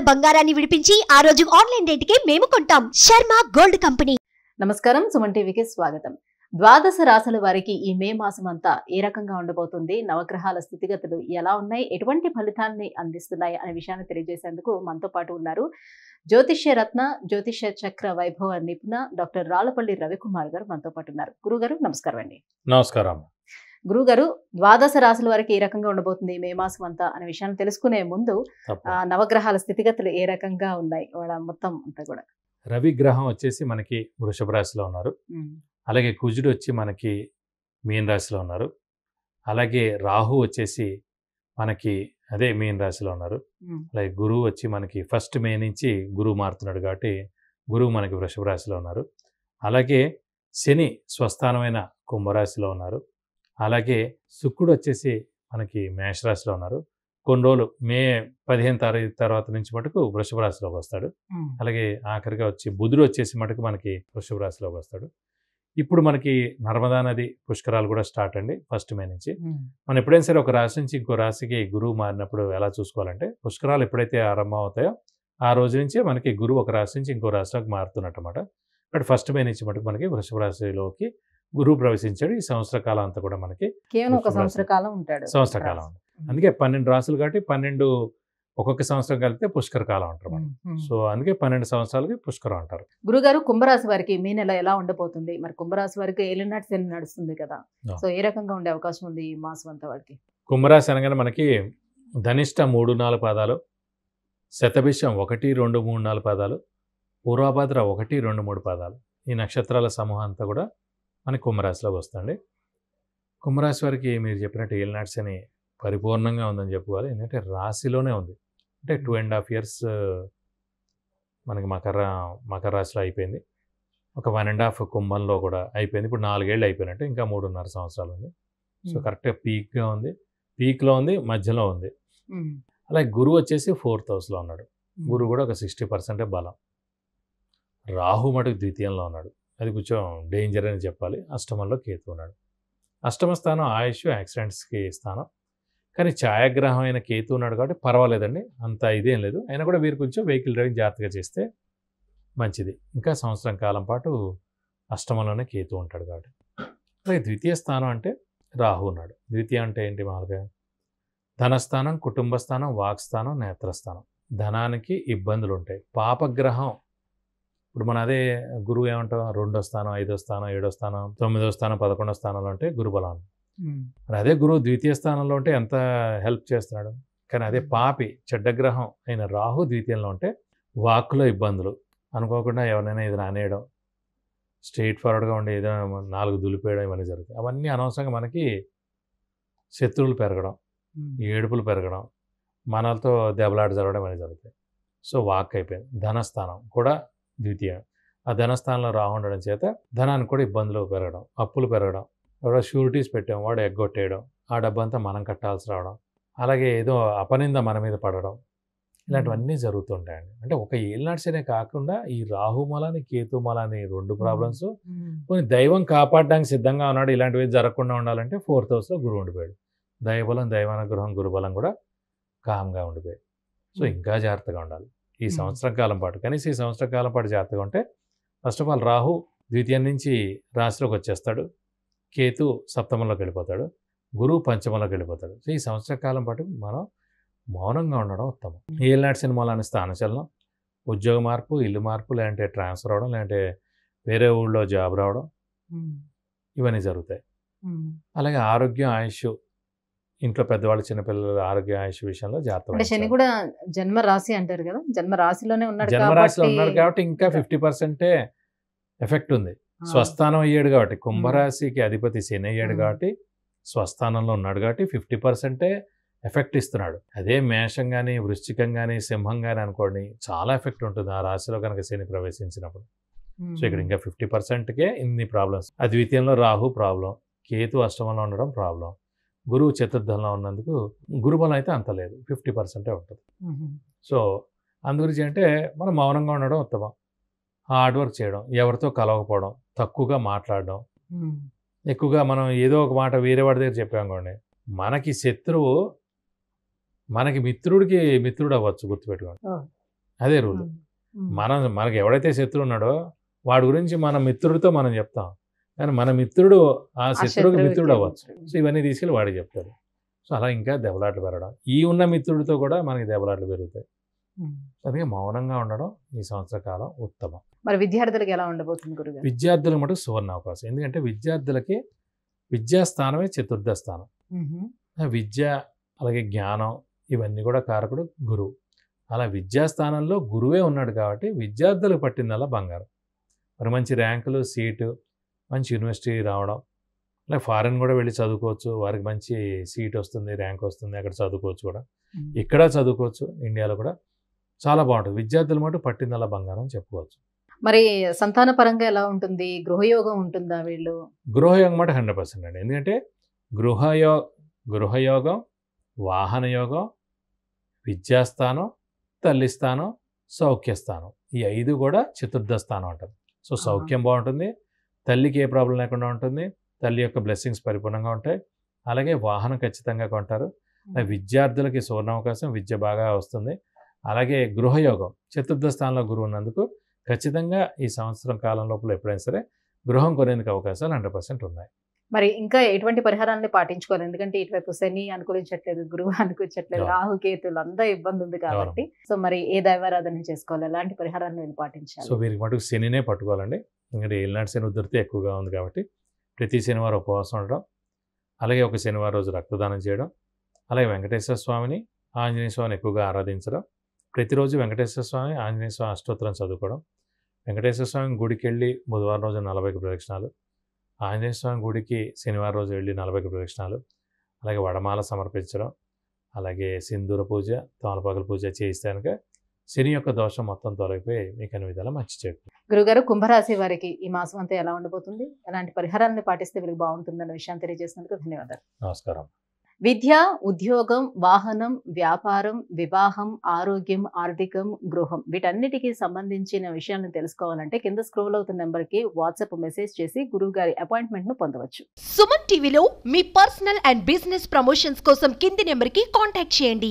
ఉన్న బంగారాన్ని విడిపించి ఆ రోజు ఆన్లైన్ రేటుకే మేము కొంటాం శర్మ గోల్డ్ కంపెనీ నమస్కారం సుమన్ టీవీకి స్వాగతం ద్వాదశ రాశుల వారికి ఈ మే మాసం అంతా ఏ రకంగా ఉండబోతుంది నవగ్రహాల స్థితిగతులు ఎలా ఉన్నాయి ఎటువంటి ఫలితాన్ని అందిస్తున్నాయి అనే విషయాన్ని తెలియజేసేందుకు మనతో పాటు ఉన్నారు జ్యోతిష్య రత్న జ్యోతిష్య చక్ర వైభవ నిపుణ డాక్టర్ రాలపల్లి రవికుమార్ గారు మనతో పాటు ఉన్నారు గురుగారు నమస్కారం అండి నమస్కారం గురుగారు ద్వాదశ రాశుల వరకు ఏ రకంగా ఉండబోతుంది మే మాసం అంతా అనే విషయాన్ని తెలుసుకునే ముందు నవగ్రహాల స్థితిగతులు ఏ రకంగా ఉన్నాయి వాళ్ళ మొత్తం అంతా కూడా రవి గ్రహం వచ్చేసి మనకి వృషభ రాశిలో ఉన్నారు అలాగే కుజుడు వచ్చి మనకి మీన రాశిలో ఉన్నారు అలాగే రాహు వచ్చేసి మనకి అదే మీన రాశిలో ఉన్నారు అలాగే గురువు వచ్చి మనకి ఫస్ట్ మే నుంచి గురువు మారుతున్నాడు కాబట్టి గురువు మనకి వృషభ రాశిలో ఉన్నారు అలాగే శని స్వస్థానమైన కుంభరాశిలో ఉన్నారు అలాగే శుక్రుడు వచ్చేసి మనకి మేషరాశిలో ఉన్నారు కొన్ని రోజులు మే పదిహేను తారీఖు తర్వాత నుంచి మటుకు వృషభ రాశిలోకి వస్తాడు అలాగే ఆఖరిగా వచ్చి బుధుడు వచ్చేసి మటుకు మనకి వృషభ రాశిలోకి వస్తాడు ఇప్పుడు మనకి నర్మదా నది పుష్కరాలు కూడా స్టార్ట్ అండి ఫస్ట్ మే నుంచి మనం ఎప్పుడైనా సరే ఒక రాశి నుంచి ఇంకో రాశికి గురువు మారినప్పుడు ఎలా చూసుకోవాలంటే పుష్కరాలు ఎప్పుడైతే ఆరంభం అవుతాయో ఆ రోజు నుంచే మనకి గురువు ఒక రాశి నుంచి ఇంకో రాశిలోకి మారుతున్నట్టు అనమాట బట్ ఫస్ట్ మే నుంచి మటుకు మనకి వృషభ రాశిలోకి గురువు ప్రవేశించాడు ఈ సంవత్సర కాలం అంతా కూడా మనకి కేవలం ఒక సంవత్సర కాలం ఉంటాడు సంవత్సర కాలం అందుకే పన్నెండు రాసులు కాబట్టి పన్నెండు ఒక్కొక్క సంవత్సరం కలిపితే పుష్కర కాలం అంటారు మనం సో అందుకే పన్నెండు సంవత్సరాలకి పుష్కరం అంటారు గురుగారు కుంభరాశి వారికి మీ నెల ఎలా ఉండబోతుంది మరి కుంభరాశి వారికి ఏలినాటి శని నడుస్తుంది కదా సో ఏ రకంగా ఉండే అవకాశం ఉంది ఈ మాసం అంతా వారికి కుంభరాశి అనగానే మనకి ధనిష్ట మూడు నాలుగు పాదాలు శతభిషం ఒకటి రెండు మూడు నాలుగు పాదాలు పూర్వభద్ర ఒకటి రెండు మూడు పాదాలు ఈ నక్షత్రాల సమూహం అంతా కూడా అని కుంభరాశిలోకి వస్తుంది కుంభరాశి వారికి మీరు చెప్పినట్టు ఏలినాట్స్ అని పరిపూర్ణంగా ఉందని చెప్పుకోవాలి ఎందుకంటే రాశిలోనే ఉంది అంటే టూ అండ్ హాఫ్ ఇయర్స్ మనకి మకర మకర రాశిలో అయిపోయింది ఒక వన్ అండ్ హాఫ్ కుంభంలో కూడా అయిపోయింది ఇప్పుడు నాలుగేళ్ళు అయిపోయినట్టు ఇంకా మూడున్నర సంవత్సరాలు ఉంది సో కరెక్ట్గా పీక్గా ఉంది పీక్లో ఉంది మధ్యలో ఉంది అలాగే గురువు వచ్చేసి ఫోర్త్ హౌస్లో ఉన్నాడు గురువు కూడా ఒక సిక్స్టీ పర్సెంటే బలం రాహు మటుకు ద్వితీయంలో ఉన్నాడు అది కొంచెం డేంజర్ అని చెప్పాలి అష్టమంలో కేతు ఉన్నాడు అష్టమ స్థానం ఆయుష్ యాక్సిడెంట్స్కి స్థానం కానీ ఛాయాగ్రహం అయిన కేతు ఉన్నాడు కాబట్టి పర్వాలేదండి అంత ఇదేం లేదు అయినా కూడా వీరు కొంచెం వెహికల్ డ్రైవింగ్ జాగ్రత్తగా చేస్తే మంచిది ఇంకా సంవత్సరం కాలం పాటు అష్టమంలోనే కేతు ఉంటాడు కాబట్టి అలాగే ద్వితీయ స్థానం అంటే రాహు ఉన్నాడు ద్వితీయ అంటే ఏంటి మామూలుగా ధనస్థానం కుటుంబ స్థానం వాక్స్థానం నేత్రస్థానం ధనానికి ఇబ్బందులు ఉంటాయి పాపగ్రహం ఇప్పుడు మన అదే గురువు ఏమంటాం రెండో స్థానం ఐదో స్థానం ఏడో స్థానం తొమ్మిదో స్థానం పదకొండో స్థానంలో ఉంటే గురు బలాన్ని మరి అదే గురువు ద్వితీయ స్థానంలో ఉంటే ఎంత హెల్ప్ చేస్తున్నాడు కానీ అదే పాపి చెడ్డగ్రహం అయిన రాహు ద్వితీయంలో ఉంటే వాక్లో ఇబ్బందులు అనుకోకుండా ఎవరినైనా ఇది నానేయడం స్ట్రైట్ ఫార్వర్డ్గా ఉండే ఏదైనా నాలుగు దులిపేయడం ఇవన్నీ జరుగుతాయి అవన్నీ అనవసరంగా మనకి శత్రువులు పెరగడం ఏడుపులు పెరగడం మనలతో దెబ్బలాట జరగడం ఇవన్నీ జరుగుతాయి సో వాక్ అయిపోయింది ధనస్థానం కూడా ద్వితీయ ఆ ధనస్థానంలో రావుండడం చేత ధనాన్ని కూడా ఇబ్బందులు పెరగడం అప్పులు పెరగడం ఎవడో షూరిటీస్ పెట్టాం వాడు ఎగ్గొట్టేయడం ఆ డబ్బు అంతా మనం కట్టాల్సి రావడం అలాగే ఏదో అపనింద మన మీద పడడం ఇలాంటివన్నీ జరుగుతుంటాయండి అంటే ఒక ఏళ్ళనాడ్సనే కాకుండా ఈ రాహుమలని కేతుమలని రెండు ప్రాబ్లమ్స్ కొన్ని దైవం కాపాడడానికి సిద్ధంగా ఉన్నాడు ఇలాంటివి జరగకుండా ఉండాలంటే ఫోర్త్ హౌస్లో గురువు ఉండిపోయాడు దైవబలం దైవానుగ్రహం గురుబలం కూడా కామ్గా ఉండిపోయాడు సో ఇంకా జాగ్రత్తగా ఉండాలి ఈ సంవత్సరం కాలం పాటు కనీసం ఈ సంవత్సరం కాలం పాటు జాగ్రత్తగా ఉంటే ఫస్ట్ ఆఫ్ ఆల్ రాహు ద్వితీయం నుంచి రాశిలోకి వచ్చేస్తాడు కేతు సప్తమంలోకి వెళ్ళిపోతాడు గురువు పంచమంలోకి వెళ్ళిపోతాడు సో ఈ సంవత్సర కాలం పాటు మనం మౌనంగా ఉండడం ఉత్తమం ఏలినాటి సినిమాలని స్థానచలనం ఉద్యోగ మార్పు ఇల్లు మార్పు లేదంటే ట్రాన్స్ఫర్ అవడం లేదంటే వేరే ఊళ్ళో జాబ్ రావడం ఇవన్నీ జరుగుతాయి అలాగే ఆరోగ్యం ఆయుష్ ఇంట్లో పెద్దవాళ్ళు చిన్నపిల్లల ఆరోగ్య ఆయుష విషయంలో జాగ్రత్త శని కూడా జన్మ రాశి అంటారు కదా జన్మ రాశిలోనే ఉన్నాడు జన్మ రాశిలో కాబట్టి ఇంకా ఫిఫ్టీ పర్సెంటే ఎఫెక్ట్ ఉంది స్వస్థానం అయ్యాడు కాబట్టి కుంభరాశికి అధిపతి శని అయ్యాడు కాబట్టి స్వస్థానంలో ఉన్నాడు కాబట్టి ఫిఫ్టీ పర్సెంటే ఎఫెక్ట్ ఇస్తున్నాడు అదే మేషం కానీ వృశ్చికం కానీ సింహం కానీ అనుకోండి చాలా ఎఫెక్ట్ ఉంటుంది ఆ రాశిలో కనుక శని ప్రవేశించినప్పుడు సో ఇక్కడ ఇంకా ఫిఫ్టీ పర్సెంట్కే ఇన్ని ప్రాబ్లమ్స్ అద్వితీయంలో రాహు ప్రాబ్లం కేతు అష్టమంలో ఉండడం ప్రాబ్లం గురువు చతుర్థంలో ఉన్నందుకు గురుబలం అయితే అంత లేదు ఫిఫ్టీ పర్సెంటే ఉంటుంది సో అందుగురించి అంటే మనం మౌనంగా ఉండడం ఉత్తమం హార్డ్ వర్క్ చేయడం ఎవరితో కలవకపోవడం తక్కువగా మాట్లాడడం ఎక్కువగా మనం ఏదో ఒక మాట వేరే వాడి దగ్గర చెప్పామనుకోండి మనకి శత్రువు మనకి మిత్రుడికి మిత్రుడు అవ్వచ్చు గుర్తుపెట్టుకోండి అదే రూల్ మనం మనకి ఎవడైతే శత్రువు ఉన్నాడో వాడి గురించి మన మిత్రుడితో మనం చెప్తాం కానీ మన మిత్రుడు ఆ శత్రువుకి మిత్రుడు అవ్వచ్చు సో ఇవన్నీ తీసుకెళ్ళి వాడికి చెప్తారు సో అలా ఇంకా దెబ్బలాట్లు పెరగడం ఈ ఉన్న మిత్రుడితో కూడా మనకి దెబ్బలాట్లు పెరుగుతాయి అందుకే మౌనంగా ఉండడం ఈ సంవత్సర కాలం ఉత్తమం మరి విద్యార్థులకు ఎలా ఉండబోతుంది గురుగారు విద్యార్థులకు మటు సువర్ణ అవకాశం ఎందుకంటే విద్యార్థులకి విద్యా స్థానమే చతుర్థ స్థానం విద్య అలాగే జ్ఞానం ఇవన్నీ కూడా కారకుడు గురువు అలా విద్యాస్థానంలో గురువే ఉన్నాడు కాబట్టి విద్యార్థులకు పట్టిందల్లా బంగారం మరి మంచి ర్యాంకులు సీటు మంచి యూనివర్సిటీ రావడం లేక ఫారెన్ కూడా వెళ్ళి చదువుకోవచ్చు వారికి మంచి సీట్ వస్తుంది ర్యాంక్ వస్తుంది అక్కడ చదువుకోవచ్చు కూడా ఇక్కడ చదువుకోవచ్చు ఇండియాలో కూడా చాలా బాగుంటుంది విద్యార్థులు మటు పట్టిందల బంగారం చెప్పుకోవచ్చు మరి సంతాన పరంగా ఎలా ఉంటుంది గృహయోగం ఉంటుందా వీళ్ళు గృహయోగం మాట హండ్రెడ్ పర్సెంట్ అండి ఎందుకంటే గృహయో గృహయోగం వాహనయోగం విద్యాస్థానం తల్లిస్థానం సౌఖ్యస్థానం ఈ ఐదు కూడా చతుర్థ స్థానం అంటారు సో సౌఖ్యం బాగుంటుంది తల్లికి ఏ ప్రాబ్లం లేకుండా ఉంటుంది తల్లి యొక్క బ్లెస్సింగ్స్ పరిపూర్ణంగా ఉంటాయి అలాగే వాహనం ఖచ్చితంగా కొంటారు విద్యార్థులకి సువర్ణ అవకాశం విద్య బాగా వస్తుంది అలాగే గృహయోగం చతుర్థ స్థానంలో గురువు ఉన్నందుకు ఖచ్చితంగా ఈ సంవత్సరం కాలం లోపల ఎప్పుడైనా సరే గృహం కొనేందుకు అవకాశాలు హండ్రెడ్ పర్సెంట్ ఉన్నాయి మరి ఇంకా ఎటువంటి పరిహారాన్ని పాటించుకోవాలి ఎందుకంటే ఇటువైపు శని అనుకూలించట్లేదు గురువు అనుకూలించట్లేదు రాహుకేతులు అంతా ఇబ్బంది ఉంది కాబట్టి సో మరి ఏ దైవారాధన చేసుకోవాలి ఎలాంటి పరిహారాన్ని పాటించాలి సో వీరికి మటుకు శనినే పట్టుకోవాలండి ఎందుకంటే ఏళ్ళనాటి శని ఉధృతి ఎక్కువగా ఉంది కాబట్టి ప్రతి శనివారం ఉపవాసం ఉండడం అలాగే ఒక శనివారం రోజు రక్తదానం చేయడం అలాగే వెంకటేశ్వర స్వామిని ఆంజనేయ స్వామిని ఎక్కువగా ఆరాధించడం ప్రతిరోజు వెంకటేశ్వర స్వామి ఆంజనేయ స్వామి అష్టోత్తరం చదువుకోవడం వెంకటేశ్వర స్వామి గుడికి వెళ్ళి బుధవారం రోజు నలభైకి ప్రదక్షిణాలు ఆంజనేయ స్వామి గుడికి శనివారం రోజు వెళ్ళి నలభై ప్రదక్షిణాలు అలాగే వడమాల సమర్పించడం అలాగే సింధూర పూజ తోలపగల పూజ చేయిస్తే కనుక శని యొక్క దోషం మొత్తం తొలగిపోయి మీకు అన్ని విధాలు మంచి చేస్తుంది గురుగారు కుంభరాశి వారికి ఈ మాసం అంతా ఎలా ఉండబోతుంది ఎలాంటి పరిహారాన్ని పాటిస్తే వీళ్ళకి బాగుంటుందన్న విషయాన్ని తెలియజేసినందుకు ధన్యవాదాలు నమస్కారం విద్య ఉద్యోగం వాహనం వ్యాపారం వివాహం ఆరోగ్యం ఆర్థికం గృహం వీటన్నిటికీ సంబంధించిన విషయాలను తెలుసుకోవాలంటే కింద స్క్రోల్ అవుతున్న నెంబర్కి వాట్సాప్ మెసేజ్ చేసి గురువు గారి అపాయింట్మెంట్ ను పొందవచ్చు సుమన్ టీవీలో మీ పర్సనల్ అండ్ బిజినెస్ ప్రమోషన్స్ కోసం కింది నెంబర్కి కాంటాక్ట్ చేయండి